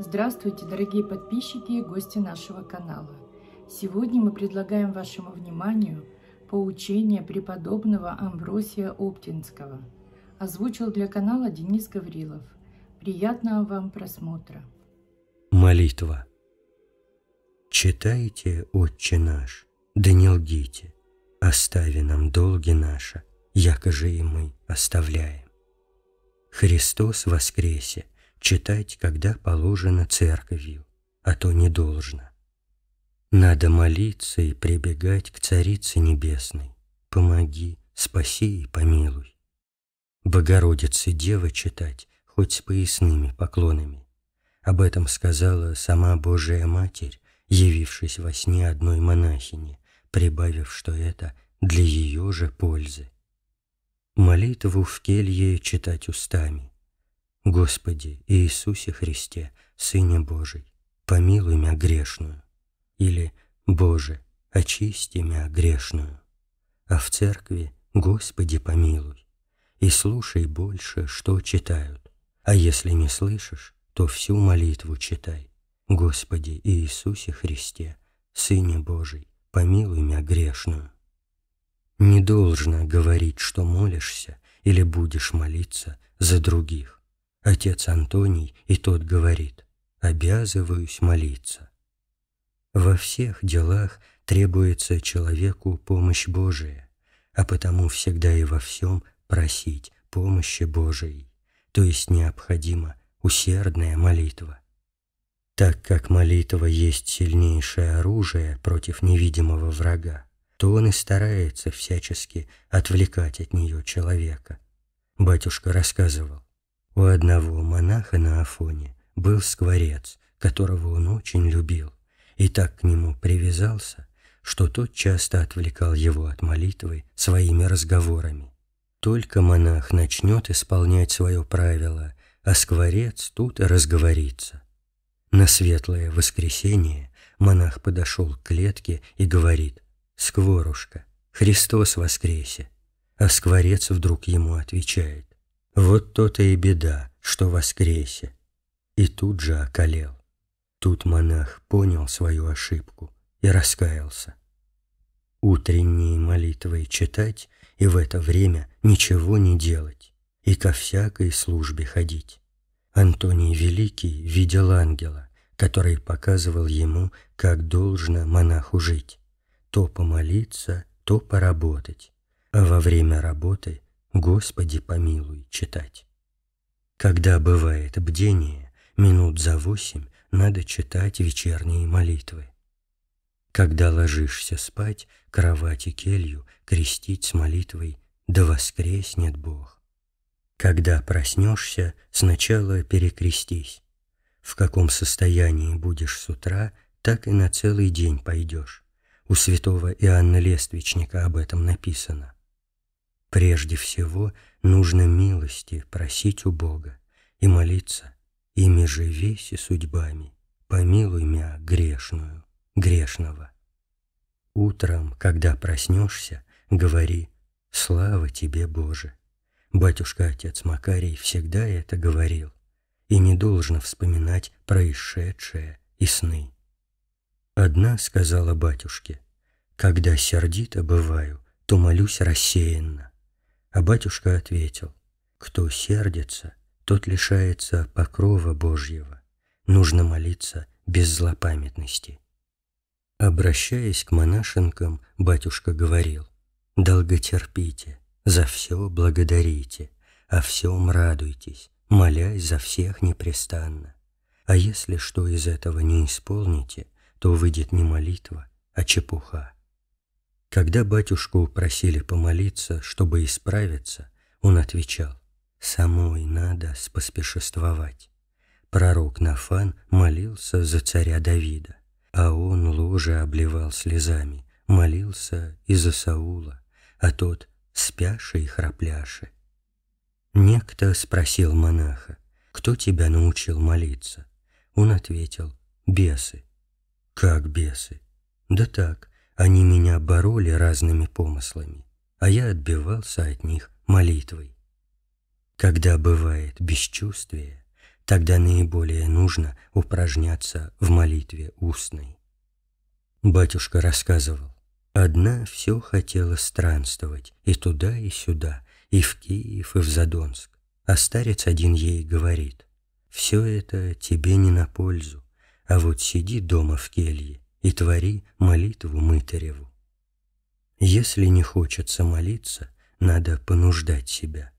Здравствуйте, дорогие подписчики и гости нашего канала. Сегодня мы предлагаем вашему вниманию поучение преподобного Амвросия Оптинского. Озвучил для канала Денис Гаврилов. Приятного вам просмотра. Молитва. Читайте, Отче наш, да не лгите, остави нам долги наши, якоже и мы оставляем. Христос воскресе – читать, когда положено церковью, а то не должно. Надо молиться и прибегать к Царице Небесной. Помоги, спаси и помилуй. Богородице Дева читать, хоть с поясными поклонами. Об этом сказала сама Божия Матерь, явившись во сне одной монахини, прибавив, что это для ее же пользы. Молитву в келье читать устами «Господи Иисусе Христе, Сыне Божий, помилуй мя грешную» или «Боже, очисти мя грешную», а в церкви «Господи помилуй» и слушай больше, что читают, а если не слышишь, то всю молитву читай. Господи Иисусе Христе, Сыне Божий, помилуй мя грешную. Не должно говорить, что молишься или будешь молиться за других. Отец Антоний и тот говорит, обязываюсь молиться. Во всех делах требуется человеку помощь Божия, а потому всегда и во всем просить помощи Божией, то есть необходима усердная молитва. Так как молитва есть сильнейшее оружие против невидимого врага, то он и старается всячески отвлекать от нее человека. Батюшка рассказывал, у одного монаха на Афоне был скворец, которого он очень любил, и так к нему привязался, что тот часто отвлекал его от молитвы своими разговорами. Только монах начнет исполнять свое правило, а скворец тут и разговорится. На светлое воскресенье монах подошел к клетке и говорит «Скворушка, Христос воскресе!» А скворец вдруг ему отвечает вот то-то и беда, что воскресе. И тут же околел. Тут монах понял свою ошибку и раскаялся. Утренние молитвы читать и в это время ничего не делать, и ко всякой службе ходить. Антоний Великий видел ангела, который показывал ему, как должно монаху жить. То помолиться, то поработать, а во время работы «Господи помилуй» читать. Когда бывает бдение, минут за восемь надо читать вечерние молитвы. Когда ложишься спать, кровати келью крестить с молитвой «Да воскреснет Бог». Когда проснешься, сначала перекрестись. В каком состоянии будешь с утра, так и на целый день пойдешь. У святого Иоанна Лествичника об этом написано. Прежде всего нужно милости просить у Бога и молиться. Ими же веси судьбами, помилуй мя грешную, грешного. Утром, когда проснешься, говори «Слава тебе, Боже!» Батюшка-отец Макарий всегда это говорил, и не должно вспоминать происшедшее и сны. Одна сказала батюшке, «Когда сердито бываю, то молюсь рассеянно, а батюшка ответил, кто сердится, тот лишается покрова Божьего. Нужно молиться без злопамятности. Обращаясь к монашенкам, батюшка говорил, «Долготерпите, за все благодарите, о всем радуйтесь, молясь за всех непрестанно. А если что из этого не исполните, то выйдет не молитва, а чепуха». Когда батюшку просили помолиться, чтобы исправиться, он отвечал, «Самой надо споспешествовать». Пророк Нафан молился за царя Давида, а он ложе обливал слезами, молился и за Саула, а тот спяши и храпляши. Некто спросил монаха, «Кто тебя научил молиться?» Он ответил, «Бесы». «Как бесы?» «Да так, они меня бороли разными помыслами, а я отбивался от них молитвой. Когда бывает бесчувствие, тогда наиболее нужно упражняться в молитве устной. Батюшка рассказывал, одна все хотела странствовать и туда, и сюда, и в Киев, и в Задонск. А старец один ей говорит, «Все это тебе не на пользу, а вот сиди дома в келье и твори молитву мытареву. Если не хочется молиться, надо понуждать себя.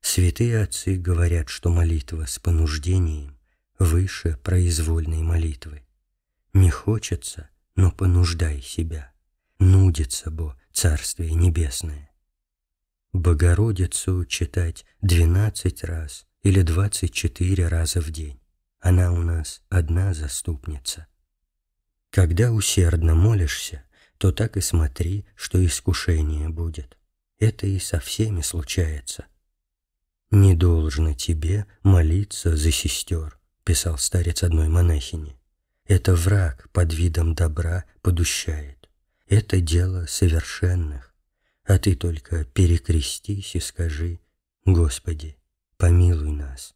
Святые отцы говорят, что молитва с понуждением выше произвольной молитвы. Не хочется, но понуждай себя. Нудится бо Царствие Небесное. Богородицу читать двенадцать раз или двадцать четыре раза в день. Она у нас одна заступница. Когда усердно молишься, то так и смотри, что искушение будет. Это и со всеми случается. «Не должно тебе молиться за сестер», — писал старец одной монахини. «Это враг под видом добра подущает. Это дело совершенных. А ты только перекрестись и скажи, «Господи, помилуй нас».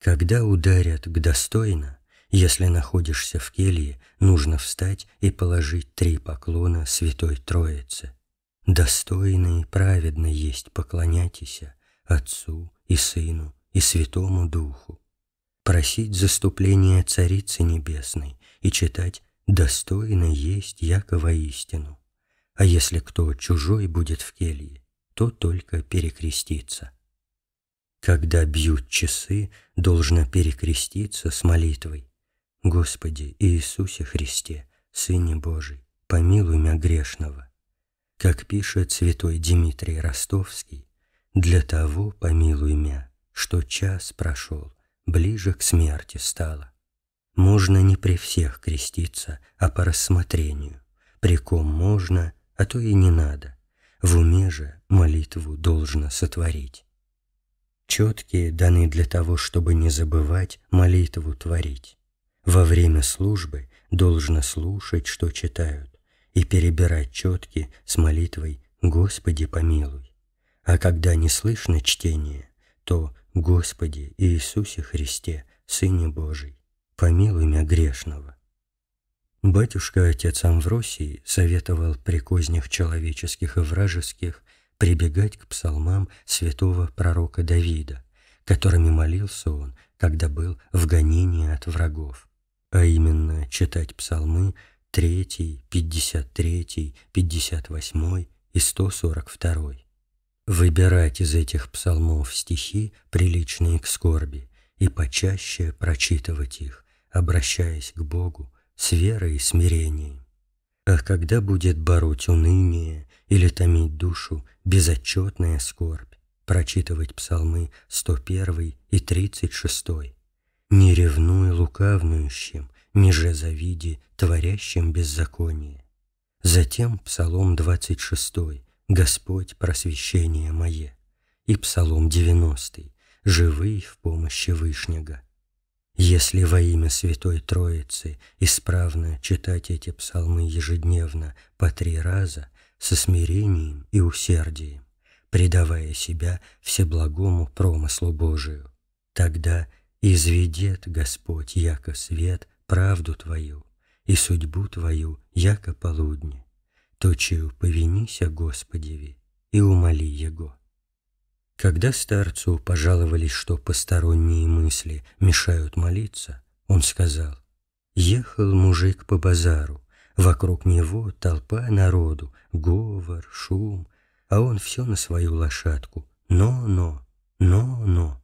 Когда ударят к достойно, если находишься в келье, нужно встать и положить три поклона Святой Троице. Достойно и праведно есть поклоняйтесь Отцу и Сыну и Святому Духу. Просить заступления Царицы Небесной и читать «Достойно есть якого истину». А если кто чужой будет в келье, то только перекреститься. Когда бьют часы, должно перекреститься с молитвой Господи Иисусе Христе, Сыне Божий, помилуй меня грешного. Как пишет святой Дмитрий Ростовский, «Для того помилуй меня, что час прошел, ближе к смерти стало». Можно не при всех креститься, а по рассмотрению, при ком можно, а то и не надо. В уме же молитву должно сотворить. Четкие даны для того, чтобы не забывать молитву творить. Во время службы должно слушать, что читают, и перебирать четки с молитвой «Господи, помилуй». А когда не слышно чтение, то «Господи Иисусе Христе, Сыне Божий, помилуй меня грешного». Батюшка-отец Амвросий советовал при кознях человеческих и вражеских прибегать к псалмам святого пророка Давида, которыми молился он, когда был в гонении от врагов а именно читать псалмы 3, 53, 58 и 142. Выбирать из этих псалмов стихи, приличные к скорби, и почаще прочитывать их, обращаясь к Богу с верой и смирением. А когда будет бороть уныние или томить душу безотчетная скорбь, прочитывать псалмы 101 и 36 не ревнуй лукавнующим, ниже завиди творящим беззаконие. Затем Псалом 26, Господь просвещение мое, и Псалом 90, живый в помощи Вышнего. Если во имя Святой Троицы исправно читать эти псалмы ежедневно по три раза со смирением и усердием, предавая себя всеблагому промыслу Божию, тогда – Изведет Господь, яко свет, правду Твою, и судьбу Твою, яко полудне. Точию повинися Господеви и умоли Его. Когда старцу пожаловались, что посторонние мысли мешают молиться, он сказал, «Ехал мужик по базару, вокруг него толпа народу, говор, шум, а он все на свою лошадку, но-но, но-но».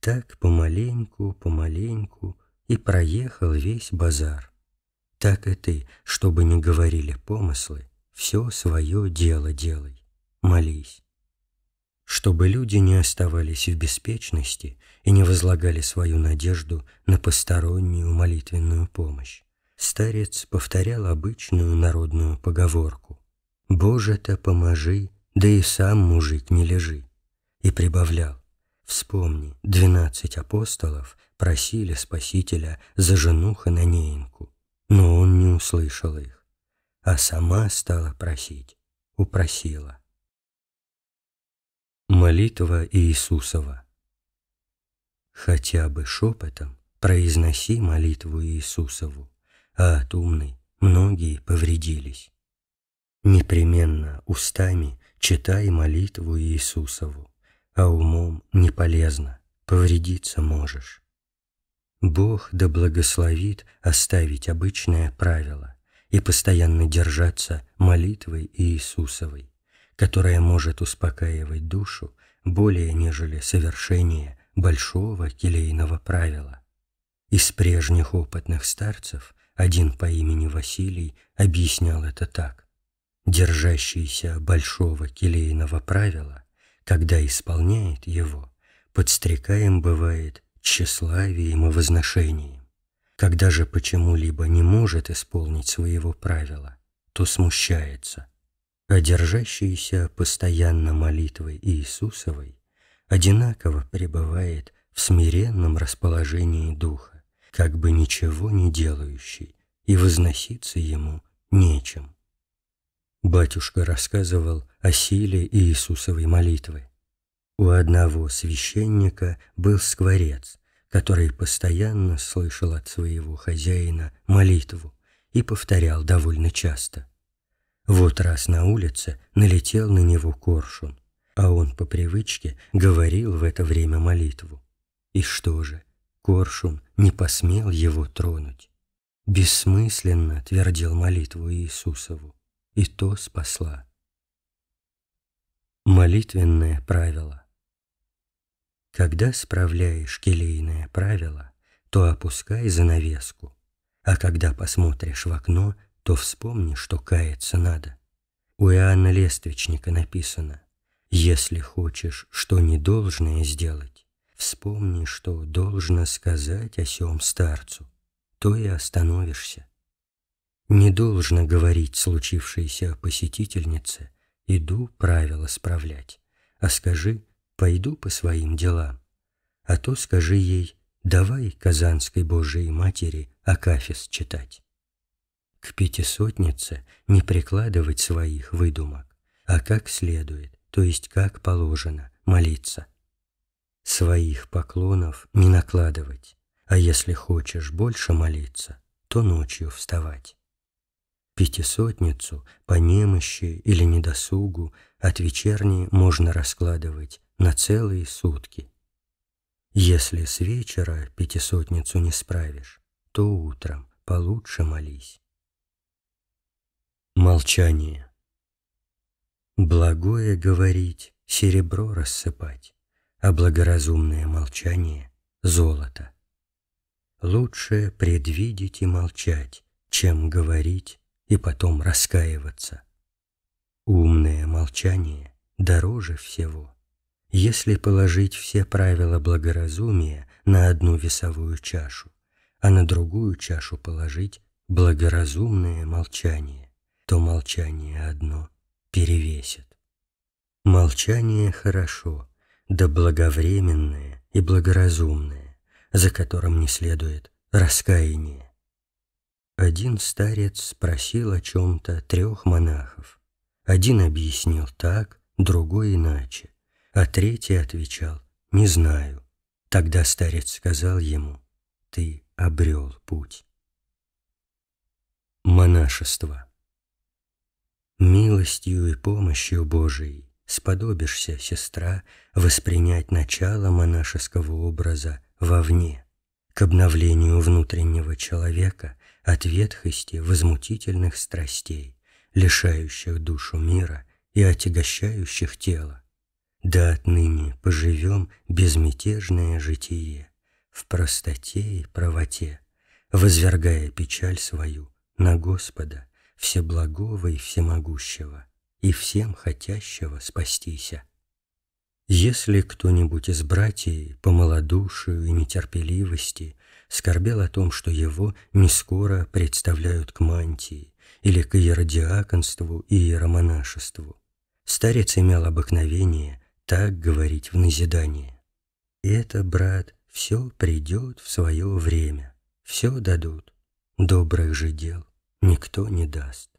Так помаленьку, помаленьку и проехал весь базар. Так и ты, чтобы не говорили помыслы, все свое дело делай, молись. Чтобы люди не оставались в беспечности и не возлагали свою надежду на постороннюю молитвенную помощь, старец повторял обычную народную поговорку «Боже-то поможи, да и сам мужик не лежи» и прибавлял Вспомни, двенадцать апостолов просили Спасителя за жену Хананеенку, но он не услышал их, а сама стала просить, упросила. Молитва Иисусова Хотя бы шепотом произноси молитву Иисусову, а от умной многие повредились. Непременно устами читай молитву Иисусову а умом не полезно, повредиться можешь. Бог да благословит оставить обычное правило и постоянно держаться молитвой Иисусовой, которая может успокаивать душу более нежели совершение большого келейного правила. Из прежних опытных старцев один по имени Василий объяснял это так. Держащийся большого келейного правила – когда исполняет его, подстрекаем бывает тщеславием и возношением. Когда же почему-либо не может исполнить своего правила, то смущается. А держащийся постоянно молитвой Иисусовой одинаково пребывает в смиренном расположении духа, как бы ничего не делающий, и возноситься ему нечем. Батюшка рассказывал о силе Иисусовой молитвы. У одного священника был скворец, который постоянно слышал от своего хозяина молитву и повторял довольно часто. Вот раз на улице налетел на него коршун, а он по привычке говорил в это время молитву. И что же, коршун не посмел его тронуть. Бессмысленно твердил молитву Иисусову и то спасла. Молитвенное правило. Когда справляешь келейное правило, то опускай занавеску, а когда посмотришь в окно, то вспомни, что каяться надо. У Иоанна Лествичника написано «Если хочешь что недолжное сделать, вспомни, что должно сказать о сём старцу, то и остановишься». Не должно говорить случившейся посетительнице «иду правила справлять», а скажи «пойду по своим делам», а то скажи ей «давай Казанской Божией Матери Акафис читать». К пятисотнице не прикладывать своих выдумок, а как следует, то есть как положено, молиться. Своих поклонов не накладывать, а если хочешь больше молиться, то ночью вставать. Пятисотницу по немощи или недосугу от вечерней можно раскладывать на целые сутки. Если с вечера пятисотницу не справишь, то утром получше молись. Молчание. Благое говорить, серебро рассыпать, а благоразумное молчание — золото. Лучше предвидеть и молчать, чем говорить и потом раскаиваться. Умное молчание дороже всего. Если положить все правила благоразумия на одну весовую чашу, а на другую чашу положить благоразумное молчание, то молчание одно перевесит. Молчание хорошо, да благовременное и благоразумное, за которым не следует раскаяние. Один старец спросил о чем-то трех монахов. Один объяснил так, другой иначе, а третий отвечал «не знаю». Тогда старец сказал ему «ты обрел путь». Монашество Милостью и помощью Божией сподобишься, сестра, воспринять начало монашеского образа вовне, к обновлению внутреннего человека – от ветхости возмутительных страстей, лишающих душу мира и отягощающих тело. Да отныне поживем безмятежное житие, в простоте и правоте, возвергая печаль свою на Господа, Всеблагого и Всемогущего, и всем хотящего спастися. Если кто-нибудь из братьев по малодушию и нетерпеливости – скорбел о том, что его не скоро представляют к мантии или к иеродиаконству и иеромонашеству. Старец имел обыкновение так говорить в назидание. «Это, брат, все придет в свое время, все дадут, добрых же дел никто не даст».